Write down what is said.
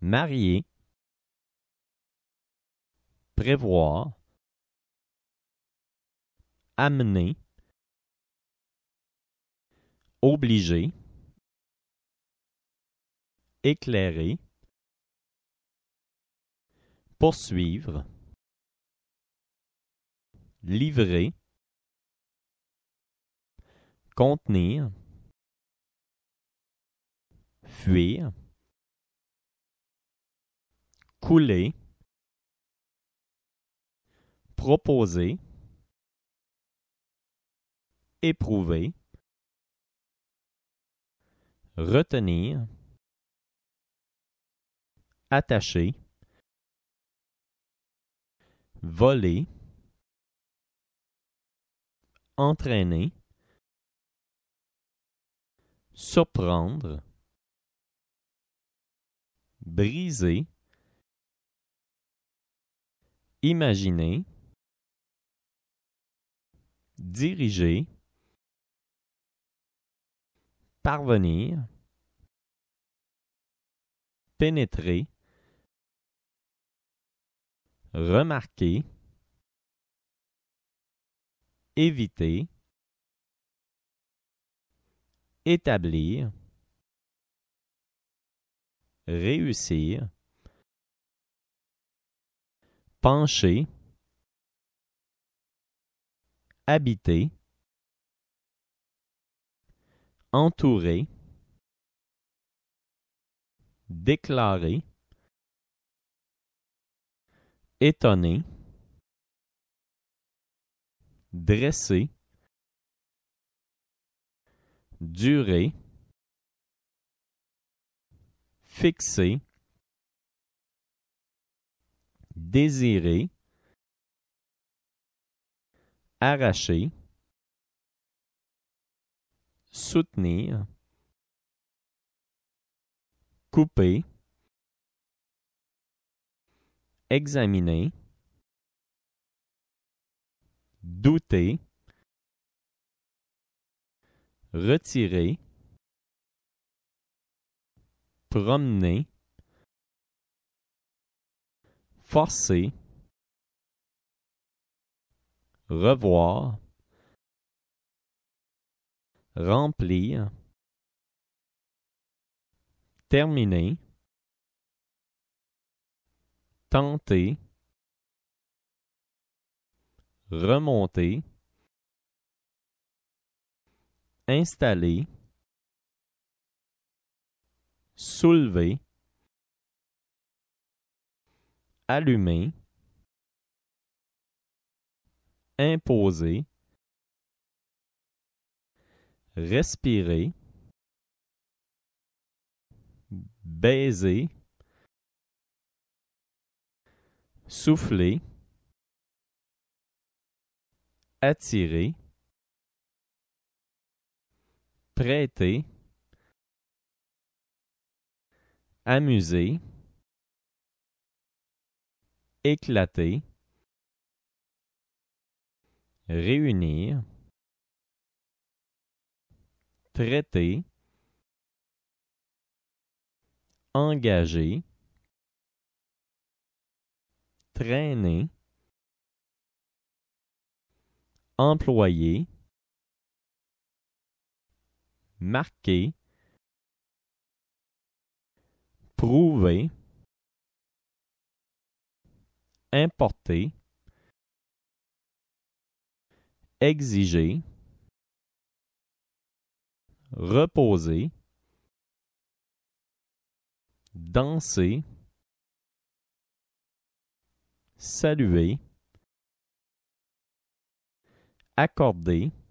marier, prévoir, amener, obliger, éclairer, poursuivre, livrer, contenir, fuir, couler, proposer, éprouver, retenir, attacher, voler, entraîner, surprendre, briser, imaginer, diriger, parvenir, pénétrer, remarquer, éviter, établir, réussir, pencher, habiter, entourer, déclarer, étonner, dresser, durer, fixer, désirer, arracher, soutenir, couper, examiner, douter, retirer, promener, forcer, revoir, remplir, terminer, tenter, remonter, installer, soulever, allumer, imposer, respirer, baiser, souffler, attirer, prêter, amuser, éclater, réunir, traiter, engager, traîner, employer, marquer, prouver, importer, exiger, reposer, danser, saluer, accorder,